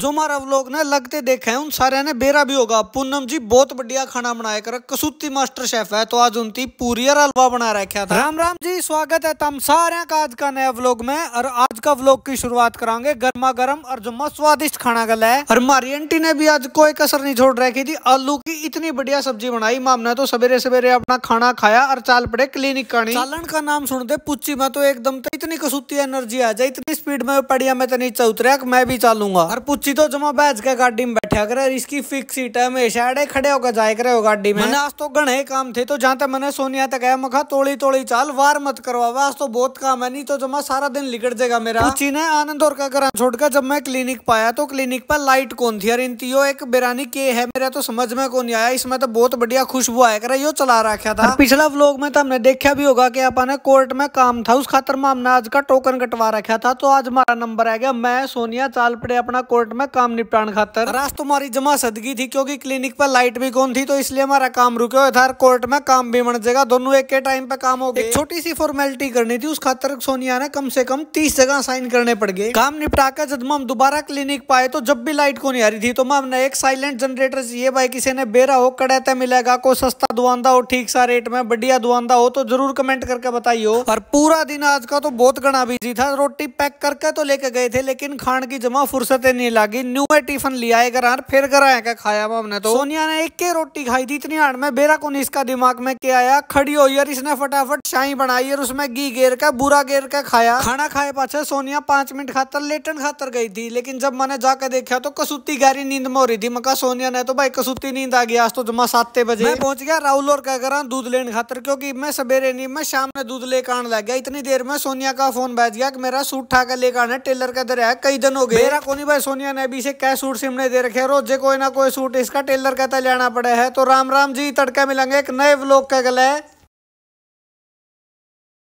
जो हमारा व्लॉग ने लगते देखे हैं उन सारे ने बेरा भी होगा पूनम जी बहुत बढ़िया खाना बनाया कर कसूती मास्टर शेफ है तो आज उनकी पूरी और हलवा बना रखा था राम राम जी स्वागत है तम सारे का आज का नया व्लॉग में और आज का व्लॉग की शुरुआत करांगे गर्मा गर्म और जुम्मा स्वादिष्ट खाना गल है और हमारी आंटी ने भी आज कोई कसर नहीं छोड़ रखी थी आलू की इतनी बढ़िया सब्जी बनाई माम ने तो सवेरे सवेरे अपना खाना खाया और चाल पड़े क्लिनिक करनी चालन का नाम सुन दे पुच्ची में तो एकदम तो इतनी कसूती एनर्जी आ जाए इतनी स्पीड में पड़िया मैं तो नीचे उतरिया मैं भी चालूंगा और चीतो जमा बैज का गाड़ी कर इसकी फिक्स सीट है हमेशा अड़े खड़े होकर जाए करे हो गाड़ी में मैंने आज तो घने काम थे तो जहाँ तक मैंने सोनिया तक है मखा तोड़ी तोड़ी चाल वार मत करवा आज तो बहुत काम है नहीं तो जमा सारा दिन लिगड़ जाएगा मेरा चीन है आनंद और का करा छोड़कर जब मैं क्लिनिक पाया तो क्लिनिक पर लाइट कौन थी अरे यो एक बिरानी के है मेरा तो समझ में कौन आया इसमें तो बहुत बढ़िया खुशबू आया कर यो चला रखा था पिछला व्लॉग में तो हमने देखा भी होगा की अपने कोर्ट में काम था उस खातर में हमने आज का टोकन कटवा रखा था तो आज हमारा नंबर आ गया मैं सोनिया चाल पड़े अपना कोर्ट में काम निपटान खातर रास्त तुम्हारी जमा सदगी थी क्योंकि क्लिनिक पर लाइट भी कौन थी तो इसलिए हमारा काम रुके हुए था कोर्ट में काम भी बन जाएगा दोनों एक के टाइम पे काम हो गए छोटी सी फॉर्मेलिटी करनी थी उस खातर सोनिया ने कम से कम तीस जगह साइन करने पड़ गए काम निपटा कर जब हम दोबारा क्लिनिक पाए तो जब भी लाइट को नहीं आ रही थी तो मैं हमने एक साइलेंट जनरेटर चाहिए भाई किसी ने बेरा हो कड़े मिलेगा कोई सस्ता दुआंदा हो ठीक सा रेट में बढ़िया दुआंदा हो तो जरूर कमेंट करके बताइयो और पूरा दिन आज का तो बहुत गणा बिजी था रोटी पैक करके तो लेके गए थे लेकिन खान की जमा फुर्सतें नहीं लागी न्यू टिफिन लिया है यार फिर आया क्या खाया हमने तो सोनिया ने एक के रोटी खाई थी इतनी हाड़ में बेरा को इसका दिमाग में क्या आया खड़ी हुई यार इसने फटाफट शाही बनाई और उसमें घी गेर का बुरा गेर का खाया खाना खाए पाछे सोनिया पांच मिनट खातर लेटन खातर गई थी लेकिन जब मैंने जाकर देखा तो कसूती गहरी नींद में हो रही थी मका सोनिया ने तो भाई कसूती नींद आ गया आज तो जमा सात बजे पहुंच गया राहुल और क्या करा दूध लेने खातर क्योंकि मैं सवेरे नहीं मैं शाम में दूध लेकर आने लग गया इतनी देर में सोनिया का फोन बैठ गया कि मेरा सूट ठाकर लेकर आना टेलर का दर है कई दिन हो गए मेरा को भाई सोनिया ने अभी से कैश सूट सिमने दे रखे रोज कोई ना कोई सूट इसका टेलर कहता लेना पड़े है तो राम राम जी तड़के मिलेंगे एक नए ब्लॉक के गले